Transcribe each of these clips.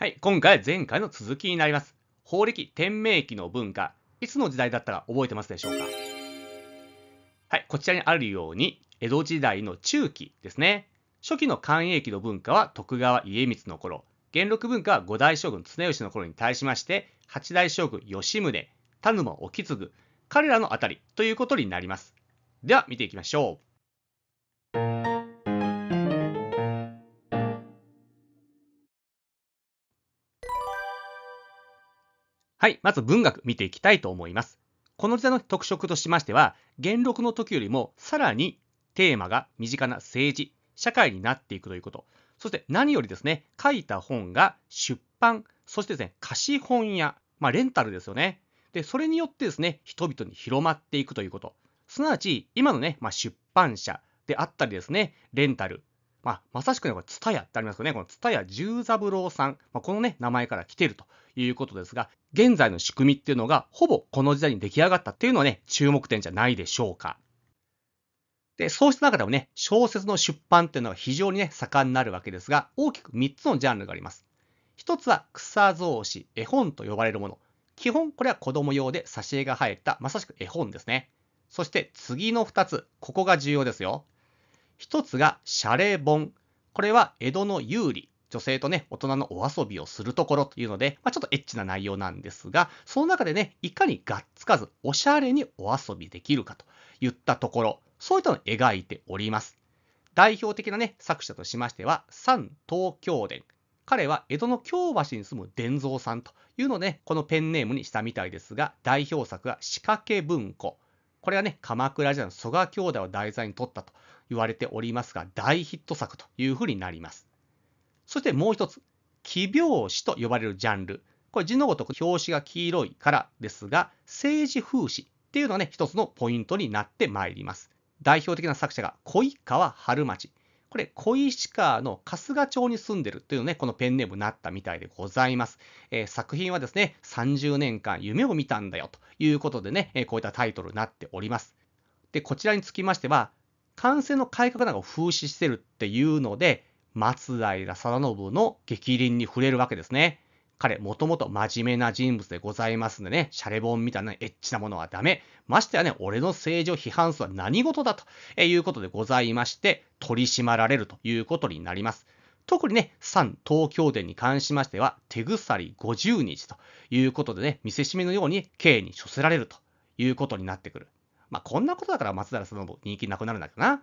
はい、今回は前回の続きになります。法暦天明期の文化、いつの時代だったか覚えてますでしょうかはい、こちらにあるように、江戸時代の中期ですね。初期の寛永期の文化は徳川家光の頃、元禄文化は五代将軍常吉の頃に対しまして、八代将軍吉宗、田沼意次、彼らのあたりということになります。では見ていきましょう。はい、まず文学見ていきたいと思います。この時代の特色としましては、元禄の時よりもさらにテーマが身近な政治、社会になっていくということ。そして何よりですね、書いた本が出版、そしてですね、貸本屋、まあ、レンタルですよね。で、それによってですね、人々に広まっていくということ。すなわち、今のね、まあ、出版社であったりですね、レンタル、まあ、まさしくね、これ、ツタヤってありますよね。このツタヤ十三郎さん。まあ、このね、名前から来ているということですが、現在の仕組みっていうのが、ほぼこの時代に出来上がったっていうのはね、注目点じゃないでしょうか。で、そうした中でもね、小説の出版っていうのは非常にね、盛んになるわけですが、大きく3つのジャンルがあります。1つは草草子、絵本と呼ばれるもの。基本、これは子供用で挿絵が入った、まさしく絵本ですね。そして次の2つ、ここが重要ですよ。一つが謝礼本。これは江戸の有利。女性とね、大人のお遊びをするところというので、まあ、ちょっとエッチな内容なんですが、その中でね、いかにがっつかず、おしゃれにお遊びできるかといったところ、そういったのを描いております。代表的なね、作者としましては、三東京伝。彼は江戸の京橋に住む伝蔵さんというのをね、このペンネームにしたみたいですが、代表作は仕掛け文庫。これはね、鎌倉時代の曽我兄弟を題材に取ったと言われておりますが、大ヒット作というふうになります。そしてもう一つ、奇病史と呼ばれるジャンル。これ字のごとく表紙が黄色いからですが、政治風刺っていうのがね、一つのポイントになってまいります。代表的な作者が恋川春町。これ、小石川の春日町に住んでるというね、このペンネームになったみたいでございます。えー、作品はですね、30年間夢を見たんだよということでね、えー、こういったタイトルになっております。で、こちらにつきましては、感染の改革なんかを風刺してるっていうので、松平定信の逆鱗に触れるわけですね。彼、もともと真面目な人物でございますんでね、シャレ本みたいなエッチなものはダメ。ましてやね、俺の政治を批判するは何事だということでございまして、取り締まられるということになります。特にね、三東京殿に関しましては、手鎖50日ということでね、見せしめのように刑に処せられるということになってくる。まあ、こんなことだから松平んの人気なくなるんだけどな。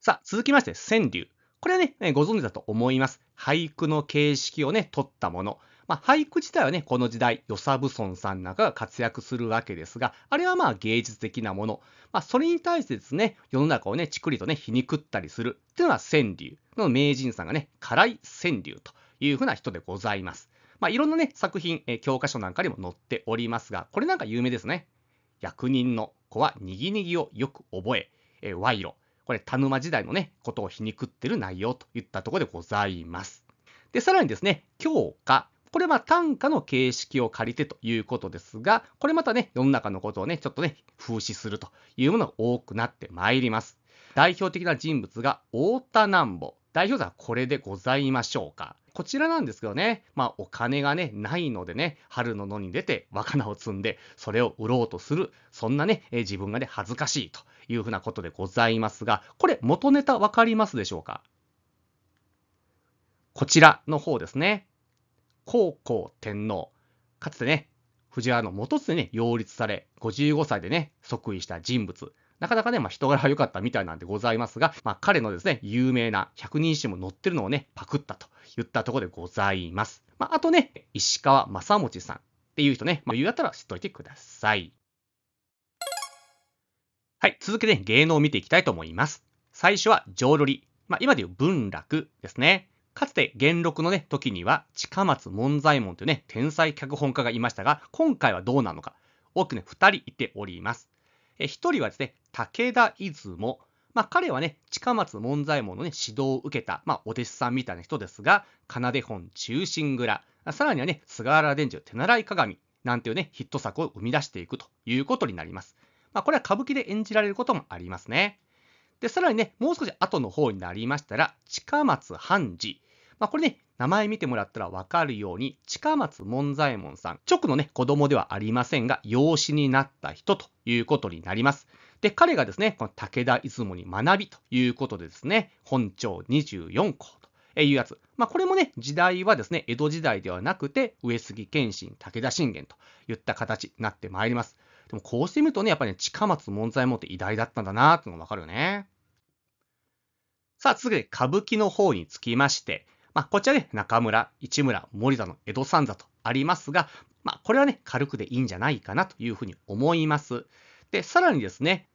さあ、続きまして、川柳。これはね、ご存知だと思います。俳句の形式をね、取ったもの。まあ、俳句自体はね、この時代、与謝武村さんなんかが活躍するわけですが、あれはまあ芸術的なもの。まあ、それに対してですね、世の中をね、ちくりとね、皮肉ったりするっていうのは川柳の名人さんがね、辛い川柳というふうな人でございます。まあ、いろんなね、作品、え教科書なんかにも載っておりますが、これなんか有名ですね。役人の子はにぎにぎをよく覚え、え賄賂。これ、田沼時代のね、ことを皮肉ってる内容といったところでございます。で、さらにですね、教科。これは短歌の形式を借りてということですが、これまたね、世の中のことをね、ちょっとね、風刺するというものが多くなってまいります。代表的な人物が太田南保。代表者はこれでございましょうか。こちらなんですけどね、まあ、お金がね、ないのでね、春の野に出て若菜を積んで、それを売ろうとする、そんなね、え自分がね、恥ずかしいというふうなことでございますが、これ、元ネタ分かりますでしょうかこちらの方ですね。孝行天皇。かつてね、藤原の元でね、擁立され、55歳でね、即位した人物。なかなかね、まあ、人柄良かったみたいなんでございますが、まあ、彼のですね、有名な百人一首も載ってるのをね、パクったといったところでございます。まあ、あとね、石川正持さんっていう人ね、まあ、言うやったら知っといてください。はい、続けて芸能を見ていきたいと思います。最初は浄瑠璃。まあ、今でいう文楽ですね。かつて元禄のね、時には近松門左衛門というね、天才脚本家がいましたが、今回はどうなのか。多くね、二人いております。一人はですね、武田出雲。まあ、彼はね、近松門左衛門の、ね、指導を受けた、まあ、お弟子さんみたいな人ですが、奏本忠臣蔵、さらにはね、菅原伝授手習い鏡なんていうね、ヒット作を生み出していくということになります。まあ、これは歌舞伎で演じられることもありますね。で、さらにね、もう少し後の方になりましたら、近松半次、まあ、これね、名前見てもらったらわかるように、近松門左衛門さん、直のね、子供ではありませんが、養子になった人ということになります。で、彼がですね、この武田出雲に学びということでですね、本朝24校と。いうやつ。まあ、これもね、時代はですね、江戸時代ではなくて、上杉謙信、武田信玄といった形になってまいります。でもこうしてみるとね、やっぱり、ね、近松門左衛門って偉大だったんだなーっていうのがわかるよね。さあ、続いて歌舞伎の方につきまして、まあ、こちらね、中村、市村、森田の江戸三座とありますが、まあ、これはね、軽くでいいんじゃないかなというふうに思います。で、さらにですね、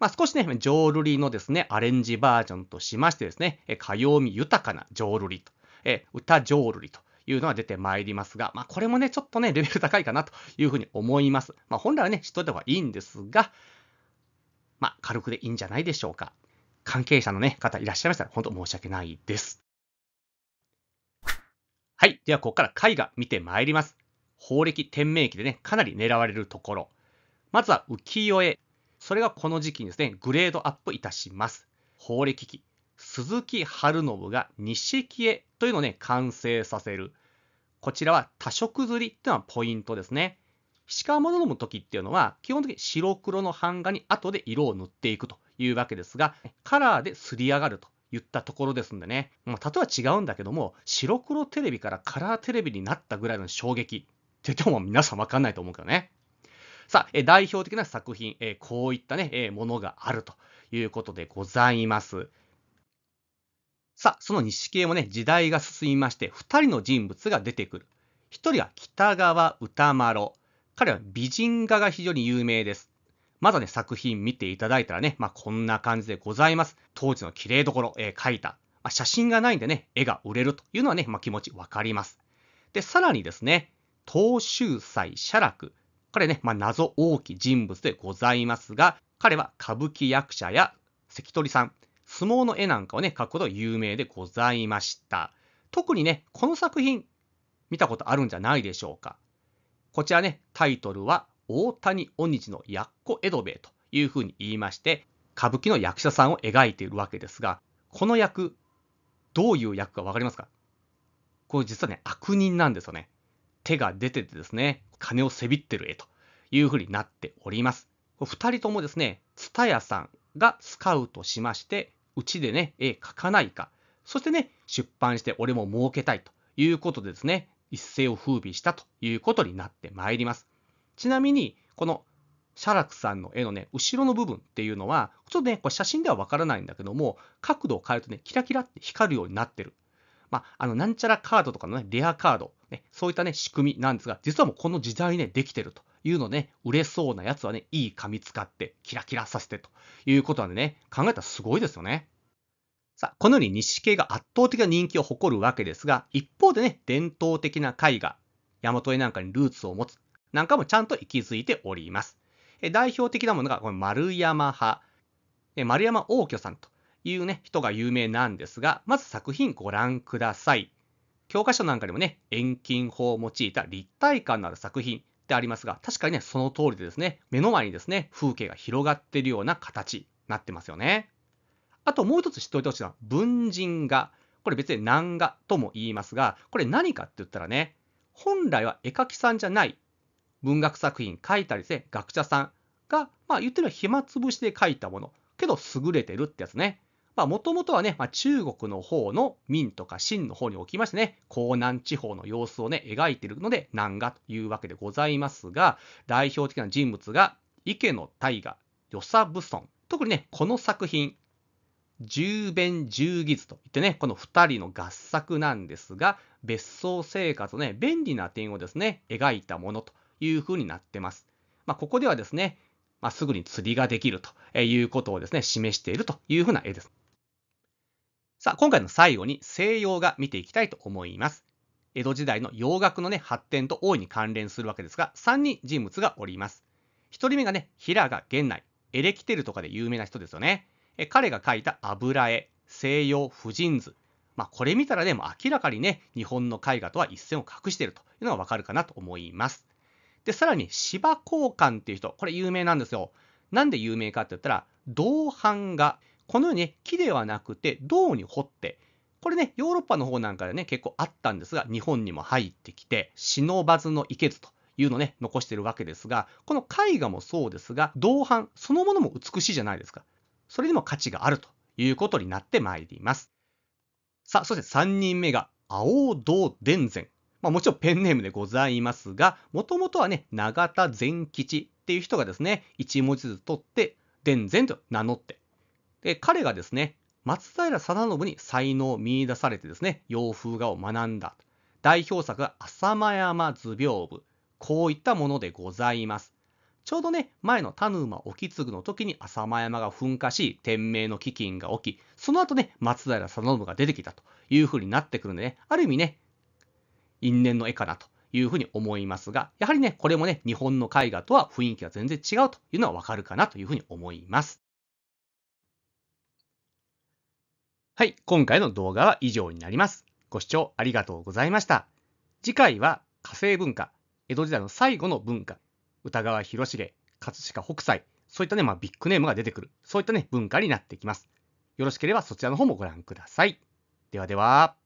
まあ、少しね、浄瑠璃のですね、アレンジバージョンとしましてですね、火曜日豊かな浄瑠璃と、え歌浄瑠璃というのが出てまいりますが、まあ、これもね、ちょっとね、レベル高いかなというふうに思います。まあ、本来はね、人ではいいいんですが、まあ、軽くでいいんじゃないでしょうか。関係者の、ね、方いらっしゃいましたら、本当申し訳ないです。はい。では、ここから絵画見てまいります。法暦天明期でね、かなり狙われるところ。まずは浮世絵。それがこの時期にですね、グレードアップいたします。法暦期。鈴木春信が錦絵というのをね、完成させる。こちらは多色刷りっていうのはポイントですね。石川物の時っていうのは、基本的に白黒の版画に後で色を塗っていくというわけですが、カラーですり上がると言ったところですんでね、まあ、例えば違うんだけども、白黒テレビからカラーテレビになったぐらいの衝撃って言っても皆さんわかんないと思うけどね。さあ、代表的な作品、こういったね、ものがあるということでございます。さあ、その錦絵もね、時代が進みまして、2人の人物が出てくる。1人は北川歌麿。彼は美人画が非常に有名です。まだね、作品見ていただいたらね、まあ、こんな感じでございます。当時の綺麗どころ、えー、描いた、まあ、写真がないんでね、絵が売れるというのはね、まあ、気持ちわかります。で、さらにですね、東秀斎写楽。彼ね、まあ、謎多き人物でございますが、彼は歌舞伎役者や関取さん、相撲の絵なんかをね、描くほど有名でございました。特にね、この作品、見たことあるんじゃないでしょうか。こちらね、タイトルは、大谷お日のやっこ江戸兵衛というふうに言いまして、歌舞伎の役者さんを描いているわけですが、この役、どういう役か分かりますかこれ実はね、悪人なんですよね。手が出ててですね、金をせびってる絵というふうになっております。2人ともですね、蔦屋さんがスカウトしまして、うちでね、絵描かないか、そしてね、出版して俺も儲けたいということでですね、一世を風靡したということになってまいります。ちなみに、この写楽さんの絵のね、後ろの部分っていうのは、ちょっとね、これ写真ではわからないんだけども、角度を変えるとね、キラキラって光るようになってる。まあ、あの、なんちゃらカードとかのね、レアカード、ね、そういったね、仕組みなんですが、実はもうこの時代にね、できてるというのね、売れそうなやつはね、いい紙使って、キラキラさせてということなんでね、考えたらすごいですよね。さあ、このように日系が圧倒的な人気を誇るわけですが、一方でね、伝統的な絵画、大和絵なんかにルーツを持つなんかもちゃんと息づいております。代表的なものがこの丸山派、丸山応挙さんというね、人が有名なんですが、まず作品ご覧ください。教科書なんかにもね、遠近法を用いた立体感のある作品でありますが、確かにね、その通りでですね、目の前にですね、風景が広がっているような形になってますよね。あともう一つ知っておいてほしいのは、文人画。これ別に難画とも言いますが、これ何かって言ったらね、本来は絵描きさんじゃない文学作品書いたりして、学者さんが、まあ言ってる暇つぶしで書いたもの。けど優れてるってやつね。まあもともとはね、まあ、中国の方の明とか清の方におきましてね、江南地方の様子をね、描いてるので南画というわけでございますが、代表的な人物が池野大河、与謝武村。特にね、この作品、十弁十義図といってね、この2人の合作なんですが、別荘生活のね、便利な点をですね、描いたものというふうになってます。まあ、ここではですね、まあ、すぐに釣りができるということをですね、示しているというふうな絵です。さあ、今回の最後に西洋画見ていきたいと思います。江戸時代の洋楽のね、発展と大いに関連するわけですが、3人人物がおります。1人目がね、平賀源内、エレキテルとかで有名な人ですよね。え彼が描いた油絵、西洋婦人図。まあ、これ見たらね、もう明らかにね、日本の絵画とは一線を画しているというのがわかるかなと思います。で、さらに芝交換っていう人、これ有名なんですよ。なんで有名かって言ったら、銅版画。このように、ね、木ではなくて銅に掘って、これね、ヨーロッパの方なんかでね、結構あったんですが、日本にも入ってきて、忍ばずのいけずというのをね、残してるわけですが、この絵画もそうですが、銅版そのものも美しいじゃないですか。それにも価値があるということになってまいります。さあ、そして3人目が、青銅伝前。まあ、もちろんペンネームでございますが、もともとはね、永田善吉っていう人がですね、1文字ずつ取って、伝善と名乗って、で彼がですね、松平定信に才能を見いだされてですね、洋風画を学んだ。代表作が浅間山図屏風。こういったものでございます。ちょうどね、前の田沼意次の時に浅間山が噴火し、天明の飢饉が起き、その後ね、松平定信が出てきたというふうになってくるんでね、ある意味ね、因縁の絵かなというふうに思いますが、やはりね、これもね、日本の絵画とは雰囲気が全然違うというのはわかるかなというふうに思います。はい、今回の動画は以上になります。ご視聴ありがとうございました。次回は火星文化、江戸時代の最後の文化、歌川広重、葛飾北斎、そういったね、まあ、ビッグネームが出てくる、そういったね、文化になってきます。よろしければそちらの方もご覧ください。ではでは。